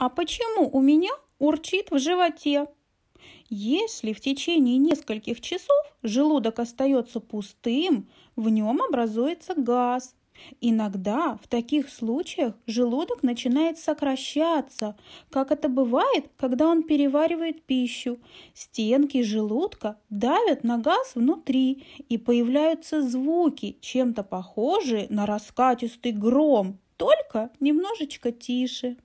А почему у меня урчит в животе? Если в течение нескольких часов желудок остается пустым, в нем образуется газ. Иногда в таких случаях желудок начинает сокращаться, как это бывает, когда он переваривает пищу. Стенки желудка давят на газ внутри, и появляются звуки, чем-то похожие на раскатистый гром, только немножечко тише.